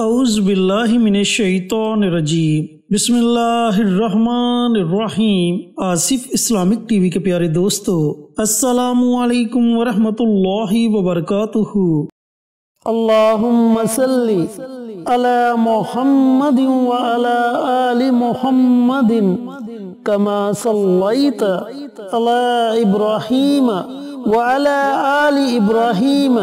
أعوذ بالله من الشيطان الرجيم بسم الله الرحمن الرحيم آصف اسلامک ٹی وی کے پیارے دوستو السلام علیکم ورحمة الله وبركاته اللهم صل على محمد وعلى آل محمد كما صليت على إبراهيم وعلى آل إبراهيم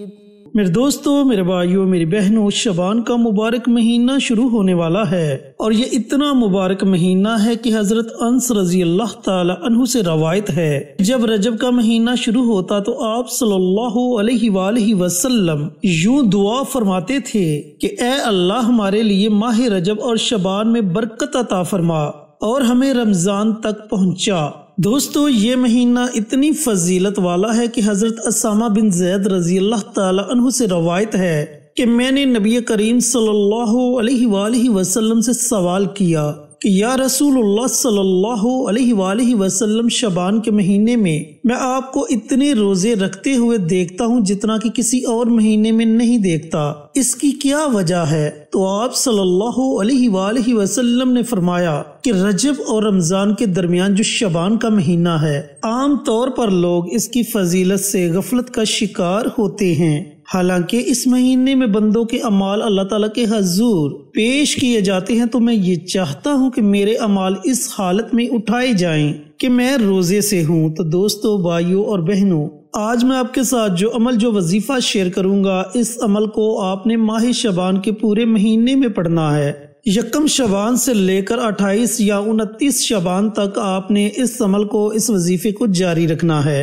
मेरे दोस्तों मेरे भाइयों मेरी बहनों शबान का मुबारक महीना शुरू होने वाला है और ये इतना मुबारक महीना है कि हजरत अंस रजी अल्लाह तहु से रवायत है जब रजब का महीना शुरू होता तो आप सल्लल्लाहु अलैहि वसल्लम यूं दुआ फरमाते थे कि ए अल्लाह हमारे लिए माह रजब और शबान में बरकत अता फरमा और हमें रमजान तक पहुँचा दोस्तों ये महीना इतनी फजीलत वाला है कि हज़रत असामा बिन जैद रजी अल्लाह तह से रवायत है कि मैंने नबी करीम सल्लल्लाहु अलैहि वसल्लम से सवाल किया कि या रसूल सल्लल्लाहु वसल्लम शबान के महीने में मैं आपको इतने रोज़े रखते हुए देखता हूँ जितना कि किसी और महीने में नहीं देखता इसकी क्या वजह है तो आप सल्लल्लाहु अलैहि वसल्लम ने फरमाया कि रजब और रमज़ान के दरमियान जो शबान का महीना है आम तौर पर लोग इसकी फजीलत से गफलत का शिकार होते हैं हालांकि इस महीने में बंदों के अमाल अल्लाह ताला के हजूर पेश किए जाते हैं तो मैं ये चाहता हूँ कि मेरे अमाल इस हालत में उठाए जाएं कि मैं रोज़े से हूँ तो दोस्तों भाइयों और बहनों आज मैं आपके साथ जो अमल जो वजीफ़ा शेयर करूँगा इस अमल को आपने माह शबान के पूरे महीने में पढ़ना है यकम शबान से लेकर 28 या उनतीस शबान तक आपने इस अमल को इस वजीफे को जारी रखना है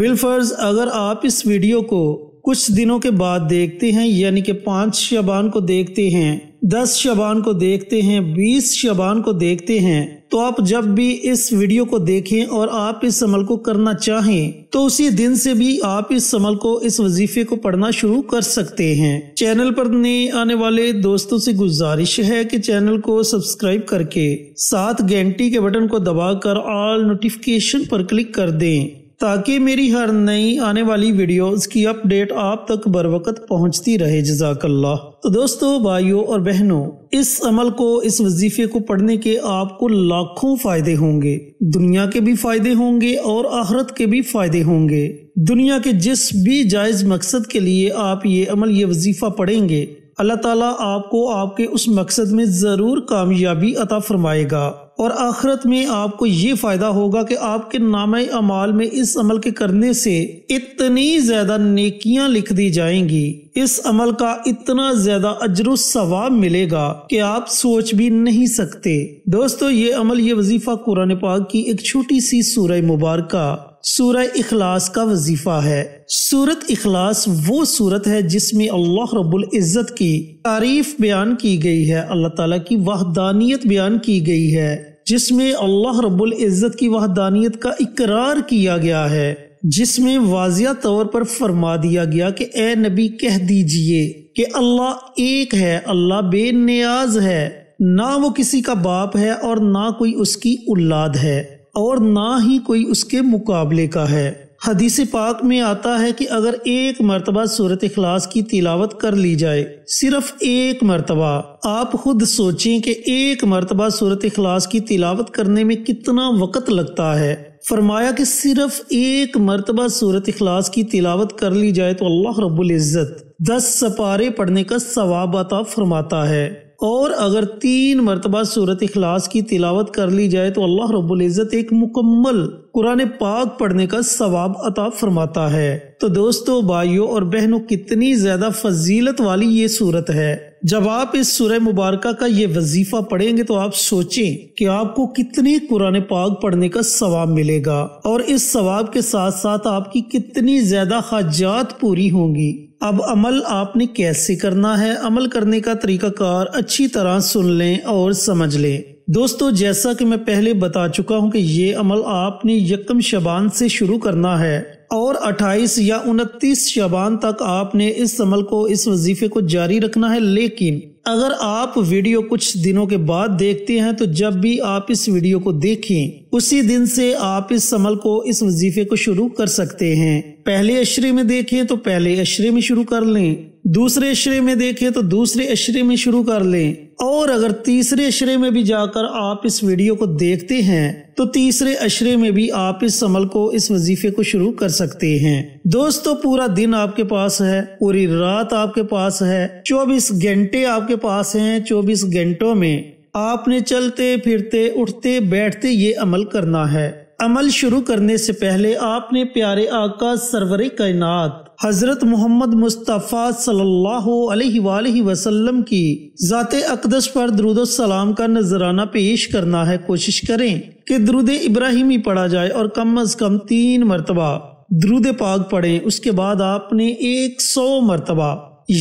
बिलफर्ज अगर आप इस वीडियो को कुछ दिनों के बाद देखते हैं यानी कि पाँच शबान को देखते हैं दस शबान को देखते हैं बीस शबान को देखते हैं तो आप जब भी इस वीडियो को देखें और आप इस अमल को करना चाहें तो उसी दिन से भी आप इस अमल को इस वजीफे को पढ़ना शुरू कर सकते हैं चैनल पर नए आने वाले दोस्तों से गुजारिश है कि चैनल को सब्सक्राइब करके साथ घंटी के बटन को दबाकर ऑल नोटिफिकेशन पर क्लिक कर दें ताकि मेरी हर नई आने वाली वीडियोस की अपडेट आप तक बर वक्त पहुँचती रहे जजाकल्ला तो दोस्तों भाइयों और बहनों इस अमल को इस वजीफे को पढ़ने के आपको लाखों फायदे होंगे दुनिया के भी फायदे होंगे और आहरत के भी फायदे होंगे दुनिया के जिस भी जायज़ मकसद के लिए आप ये अमल ये वजीफ़ा पढ़ेंगे अल्लाह ताला आपको आपके उस मकसद में ज़रूर कामयाबी अता फरमाएगा और आखिरत में आपको ये फ़ायदा होगा कि आपके नाम अमाल में इस अमल के करने से इतनी ज़्यादा नेकियां लिख दी जाएंगी इस अमल का इतना ज़्यादा अजर सवाब मिलेगा कि आप सोच भी नहीं सकते दोस्तों ये अमल ये वजीफ़ा कुरान पाक की एक छोटी सी सूर मुबारक सूरह इखलास का वजीफा है सूरत इखलास वो सूरत है जिसमें अल्लाह रब्बुल इज़्ज़त की तारीफ बयान की गई है अल्लाह ताला की वहदानियत बयान की गई है जिसमें अल्लाह रब्बुल इज़्ज़त की वहदानियत का इकरार किया गया है जिसमें वाजिया तौर पर फरमा दिया गया कि ए नबी कह दीजिए कि अल्लाह एक है अल्लाह बेनियाज है ना वो किसी का बाप है और ना कोई उसकी औलाद है और ना ही कोई उसके मुकाबले का है हदीस पाक में आता है कि अगर एक मरतबा सूरत अखलास की तिलावत कर ली जाए सिर्फ एक मरतबा आप खुद सोचें कि एक मरतबा सूरत अखलास की तिलावत करने में कितना वक्त लगता है फरमाया कि सिर्फ एक मरतबा सूरत अखलास की तिलावत कर ली जाए तो अल्लाह रबुल्ज़त दस सपारे पढ़ने का सवाब अता फरमाता है और अगर तीन मरतबा सूरत अखलास की तिलावत कर ली जाए तो अल्लाह रबुल्ज़त एक मुकम्मल कुरान पाक पढ़ने का सवाब अता फरमाता है तो दोस्तों भाइयों और बहनों कितनी ज्यादा फजीलत वाली ये सूरत है जब आप इस सुर मुबारक का ये वजीफा पढ़ेंगे तो आप सोचें कि आपको कितने कुरान पाक पढ़ने का सवाब मिलेगा और इस सवाब के साथ साथ आपकी कितनी ज्यादा हाजात पूरी होंगी अब अमल आपने कैसे करना है अमल करने का तरीका कार अच्छी तरह सुन लें और समझ लें दोस्तों जैसा कि मैं पहले बता चुका हूं कि ये अमल आपने यकम शबान से शुरू करना है और 28 या 29 शबान तक आपने इस अमल को इस वजीफे को जारी रखना है लेकिन अगर आप वीडियो कुछ दिनों के बाद देखते हैं तो जब भी आप इस वीडियो को देखें उसी दिन से आप इस अमल को इस वजीफे को शुरू कर सकते हैं पहले अशरे में देखें तो पहले अशरे में शुरू कर लें दूसरे अशरे में देखें तो दूसरे अशरे में शुरू कर लें और अगर तीसरे अशरे में भी जाकर आप इस वीडियो को देखते हैं तो तीसरे अशरे में भी आप इस अमल को इस वजीफे को शुरू कर सकते हैं दोस्तों पूरा दिन आपके पास है पूरी रात आपके पास है चौबीस घंटे आपके पास है चौबीस घंटों में आपने चलते फिरते उठते बैठते ये अमल करना है अमल शुरू करने से पहले आपने प्यारे आका सरवर कायनात हज़रत मोहम्मद मुस्तफ़ा सल्लल्लाहु अलैहि वसल्लम की जाते अकदस पर दरुद सलाम का नजराना पेश करना है कोशिश करें कि दरुद इब्राहिमी पढ़ा जाए और कम अज़ कम तीन मरतबा दरुद पाक पढ़े उसके बाद आपने एक सौ मरतबा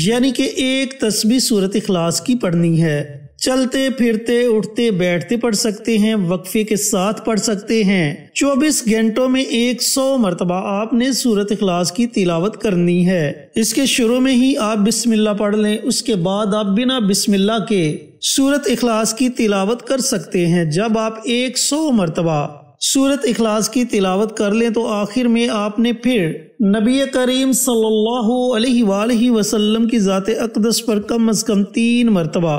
यानी कि एक तस्वीर सूरत अखलास की पढ़नी है चलते फिरते उठते बैठते पढ़ सकते हैं वक्फे के साथ पढ़ सकते हैं 24 घंटों में 100 मरतबा आपने सूरत अखलास की तिलावत करनी है इसके शुरू में ही आप बिस्मिल्ला पढ़ लें उसके बाद आप बिना बिस्मिल्ला के सूरत अखलास की तिलावत कर सकते हैं जब आप 100 मरतबा सूरत इखलास की तिलावत कर लें तो आखिर में आपने फिर नबी करीम सल्लल्लाहु अलैहि वसल्लम की ज़ात अकदस पर कम अज़ कम तीन मरतबा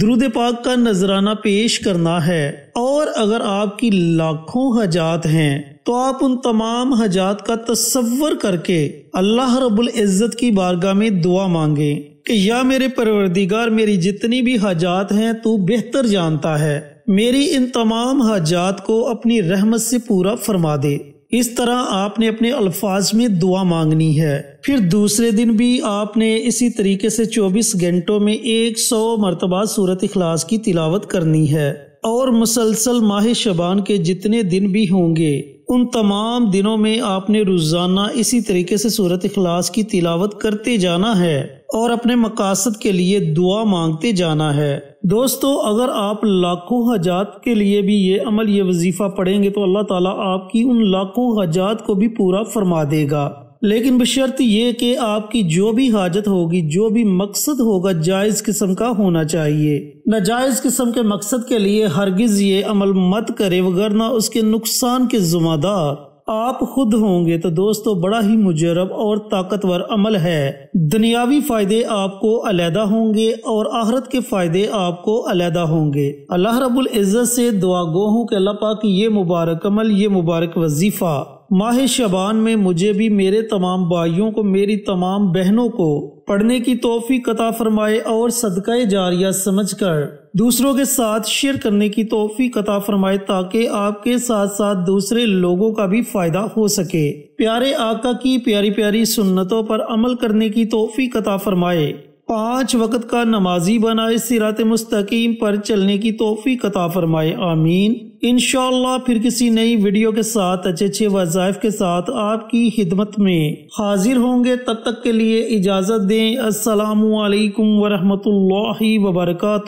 द्रुद पाक का नजराना पेश करना है और अगर आपकी लाखों हजात हैं तो आप उन तमाम हजात का तस्वर करके अल्लाह रबुल इज़्ज़त की बारगाह में दुआ मांगे कि या मेरे परवरदिगार मेरी जितनी भी हजात हैं तू बेहतर जानता है मेरी इन तमाम हजात को अपनी रहमत से पूरा फरमा दे इस तरह आपने अपने अल्फाज में दुआ मांगनी है फिर दूसरे दिन भी आपने इसी तरीके से 24 घंटों में 100 मरतबा सूरत अखलास की तिलावत करनी है और मुसलसल माह शबान के जितने दिन भी होंगे उन तमाम दिनों में आपने रोज़ाना इसी तरीके से सूरत अखलास की तिलावत करते जाना है और अपने मकासद के लिए दुआ मांगते जाना है दोस्तों अगर आप लाखों हजात के लिए भी ये अमल ये वजीफ़ा पढ़ेंगे तो अल्लाह ताला आपकी उन लाखों हजात को भी पूरा फरमा देगा लेकिन बशर्त ये कि आपकी जो भी हाजत होगी जो भी मकसद होगा जायज़ किस्म का होना चाहिए नाजायज़ किस्म के मकसद के लिए हरगिज़ ये अमल मत करे वगरना उसके नुकसान के जुम्मेदार आप खुद होंगे तो दोस्तों बड़ा ही मुजरब और ताकतवर अमल है दुनियावी फायदे आपको अलहदा होंगे और आहरत के फायदे आपको अलहदा होंगे अल्लाह रबुल इज़्ज़त से दुआ गो हूँ के अल्लाह पाक ये मुबारक अमल ये मुबारक वजीफ़ा माह शबान में मुझे भी मेरे तमाम भाइयों को मेरी तमाम बहनों को पढ़ने की तोहफी कता फरमाए और सदकाए जारिया समझ कर दूसरों के साथ शेयर करने की तोहफी कथा फरमाए ताकि आपके साथ साथ दूसरे लोगों का भी फ़ायदा हो सके प्यारे आका की प्यारी प्यारी सुन्नतों पर अमल करने की तोहफी कथा फरमाए पाँच वक्त का नमाजी बनाए सिरात मुस्तकीम पर चलने की तोहफी कथा फरमाए आमीन इन फिर किसी नई वीडियो के साथ अच्छे अच्छे वज़ाइफ के साथ आपकी खिदमत में हाजिर होंगे तब तक के लिए इजाज़त दें असलकम वरहमल वबरक